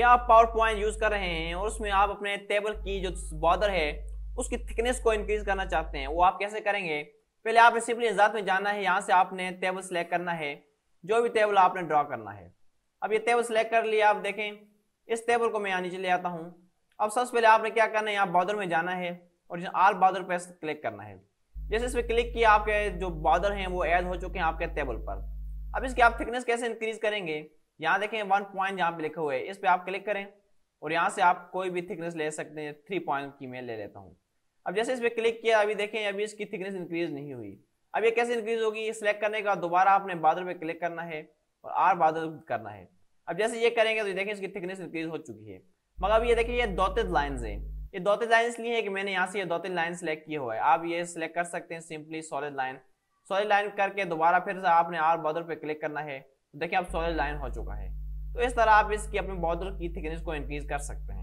या आप power point use कर रहे हैं और उसमें आप अपने टेबल की जो बॉर्डर है उसकी थिकनेस को इंक्रीज करना चाहते हैं वो आप कैसे करेंगे पहले आपने सिंपली इजात में जाना है यहाँ से आपने टेबल सेलेक्ट करना है जो भी टेबल आपने ड्रॉ करना है अब ये टेबल सेलेक्ट कर लिया आप देखें इस टेबल को मैं यहाँ नीचे ले आता हूँ अब सबसे पहले आपने क्या करना है यहाँ बॉर्डर में जाना है और आल बॉर्डर पर क्लिक करना है जैसे इस पर क्लिक किया आपके जो बॉर्डर हैं वो ऐड हो चुके हैं आपके टेबल पर अब इसकी आप थिकनेस कैसे इंक्रीज करेंगे यहाँ देखें वन पॉइंट यहाँ पे लिखे हुए इस पर आप क्लिक करें और यहाँ से आप कोई भी थिकनेस ले सकते हैं थ्री पॉइंट की मैं ले लेता हूँ अब जैसे इस पर क्लिक किया अभी देखें अभी इसकी थिकनेस इंक्रीज नहीं हुई अब ये कैसे इंक्रीज होगी ये सिलेक्ट करने का दोबारा आपने बादल पे क्लिक करना है और आर बादल करना है अब जैसे ये करेंगे तो देखें इसकी थिकनेस इंक्रीज हो चुकी है मगर अब ये देखें ये दौतेज लाइन्स हैं ये दौतेज लाइन इसलिए है कि मैंने यहाँ से ये दौतेज लाइन सेलेक्ट किया हुआ है आप ये सिलेक्ट कर सकते हैं simply solid line soil line करके दोबारा फिर से आपने आर बॉर्डर पे क्लिक करना है तो देखिए अब सॉइल लाइन हो चुका है तो इस तरह आप इसकी अपने बॉर्डर की थिकनेस को इंक्रीज कर सकते हैं